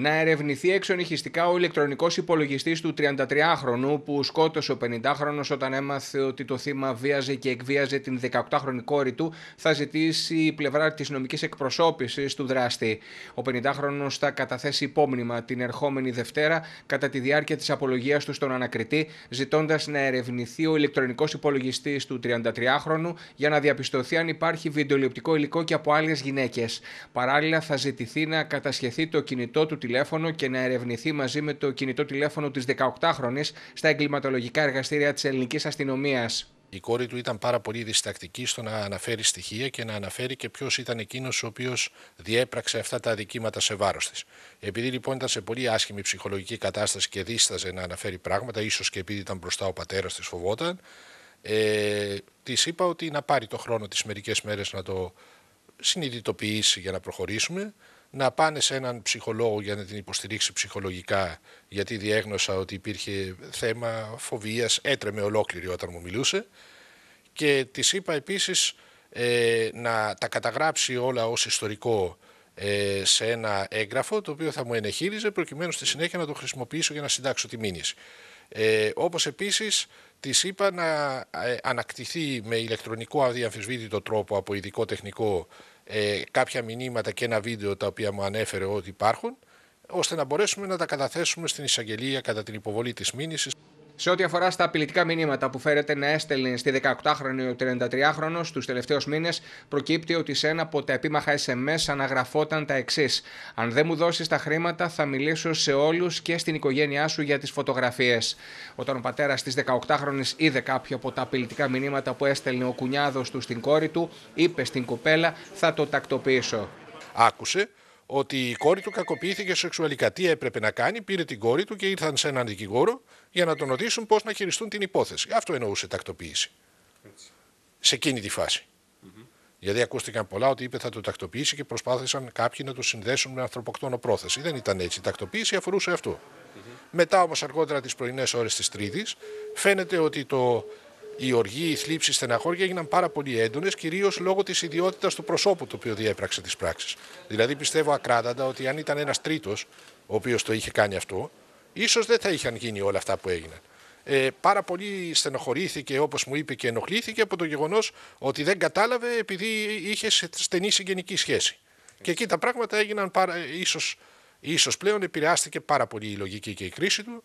να ερευνηθεί εξονυχιστικά ο ηλεκτρονικός υπολογιστής του 33χρονου που σκότωσε ο 50χρονο όταν έμαθε ότι το θύμα βίαζε και εκβίαζε την 18χρονη κόρη του, θα ζητήσει η πλευρά της νομικής εκπροσώπησης του δράστη. Ο 50χρονο θα καταθέσει υπόμνημα την ερχόμενη Δευτέρα κατά τη διάρκεια της απολογίας του στον ανακριτή, ζητώντας να ερευνηθεί ο ηλεκτρονικός υπολογιστής του 33χρονου για να διαπιστωθεί αν υπάρχει βιντεολειοπτικό υλικό και από άλλες γυναίκες. Παράλληλα, θα ζητηθεί να κατασχεθεί το κινητό του τηλέφωνο και να ερευνηθεί μαζί με το κινητό τηλέφωνο της 18χρονη στα εγκληματολογικά εργαστήρια της ελληνικής αστυνομίας. Η κόρη του ήταν πάρα πολύ διστακτική στο να αναφέρει στοιχεία και να αναφέρει και ποιος ήταν εκείνος ο οποίος διέπραξε αυτά τα αδικήματα σε βάρος της. Επειδή λοιπόν ήταν σε πολύ άσχημη ψυχολογική κατάσταση και δίσταζε να αναφέρει πράγματα, ίσως και επειδή ήταν μπροστά ο πατέρας της, φοβόταν, ε, της είπα ότι να πάρει το χρόνο τι μερικές μέρες να το συνειδητοποιήσει για να προχωρήσουμε να πάνε σε έναν ψυχολόγο για να την υποστηρίξει ψυχολογικά, γιατί διέγνωσα ότι υπήρχε θέμα φοβίας, έτρεμε ολόκληρη όταν μου μιλούσε. Και της είπα επίσης ε, να τα καταγράψει όλα ως ιστορικό ε, σε ένα έγγραφο το οποίο θα μου ενεχείριζε προκειμένου στη συνέχεια να το χρησιμοποιήσω για να συντάξω τη μήνυση. Ε, όπως επίσης της είπα να ε, ανακτηθεί με ηλεκτρονικό αδιαμφισβήτητο τρόπο από ειδικό τεχνικό ε, κάποια μηνύματα και ένα βίντεο τα οποία μου ανέφερε ότι υπάρχουν ώστε να μπορέσουμε να τα καταθέσουμε στην εισαγγελία κατά την υποβολή της μήνυσης. Σε ό,τι αφορά στα απειλητικά μηνύματα που φέρεται να έστελνε στη 18χρονη ο 33χρονο του τελευταίους μήνες, προκύπτει ότι σε ένα από τα επίμαχα SMS αναγραφόταν τα εξής. Αν δεν μου δώσεις τα χρήματα, θα μιλήσω σε όλους και στην οικογένειά σου για τις φωτογραφίες. Όταν ο πατέρας της 18χρονη είδε κάποιο από τα απειλητικά μηνύματα που έστελνε ο κουνιάδος του στην κόρη του, είπε στην κοπέλα: Θα το τακτοποιήσω. Άκουσε ότι η κόρη του κακοποιήθηκε σεξουαλικά. Τι έπρεπε να κάνει, πήρε την κόρη του και ήρθαν σε έναν δικηγόρο για να τον ρωτήσουν πώς να χειριστούν την υπόθεση. Αυτό εννοούσε τακτοποίηση. Σε εκείνη τη φάση. Γιατί ακούστηκαν πολλά ότι είπε θα το τακτοποιήσει και προσπάθησαν κάποιοι να το συνδέσουν με ανθρωποκτόνο πρόθεση. Δεν ήταν έτσι. τακτοποίηση αφορούσε Μετά όμως αργότερα τις πρωινές ώρες της Τρίτης φαίνεται ότι το η οργή, η θλίψη, η στεναχώρια έγιναν πάρα πολύ έντονες, κυρίως λόγω της ιδιότητας του προσώπου το οποίο διέπραξε τις πράξεις. Δηλαδή, πιστεύω ακράδαντα ότι αν ήταν ένας τρίτος ο οποίος το είχε κάνει αυτό, ίσως δεν θα είχαν γίνει όλα αυτά που έγιναν. Ε, πάρα πολύ στενοχωρήθηκε, όπως μου είπε, και ενοχλήθηκε από το γεγονός ότι δεν κατάλαβε επειδή είχε στενή συγγενική σχέση. Και εκεί τα πράγματα έγιναν, ίσως ίσως πλέον επηρεάστηκε πάρα πολύ η λογική και η κρίση του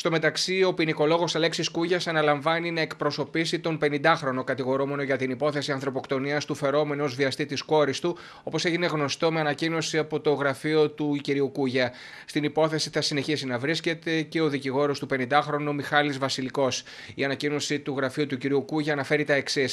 στο μεταξύ, ο ποινικολόγος Αλέξης Κούγιας αναλαμβάνει να εκπροσωπήσει τον 50χρονο κατηγορούμενο για την υπόθεση ανθρωποκτονίας του φερόμενο βιαστή της κόρης του, όπως έγινε γνωστό με ανακοίνωση από το γραφείο του κ. Κούγια. Στην υπόθεση θα συνεχίσει να βρίσκεται και ο δικηγόρος του 50χρονου Μιχάλης Βασιλικός. Η ανακοίνωση του γραφείου του κ. Κούγια αναφέρει τα εξής.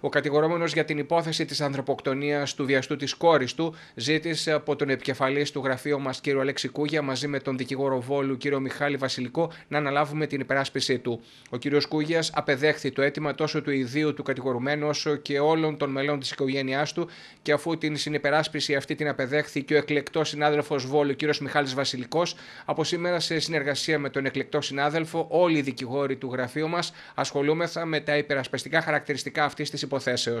Ο κατηγορούμενο για την υπόθεση τη ανθρωποκτονίας του βιαστού της κόρης του ζήτησε από τον επικεφαλής του γραφείου μας κ. Αλέξη Κούγια μαζί με τον δικηγόρο Βόλου κ. Μιχάλη Βασιλικό να αναλάβουμε την υπεράσπιση του. Ο κ. Κούγιας απεδέχθη το αίτημα τόσο του ιδίου του κατηγορουμένου όσο και όλων των μελών της οικογένειάς του και αφού την συνεπεράσπιση αυτή την απεδέχθη και ο εκλεκτός συνάδελφος Βόλου, κ. Μιχάλης Βασιλικός, από σήμερα σε συνεργασία με τον εκλεκτό συνάδελφο, όλοι οι δικηγόροι του γραφείου μας ασχολούμεθα με τα υπερασπιστικά χαρακτηριστικά αυτής της υποθέσεως.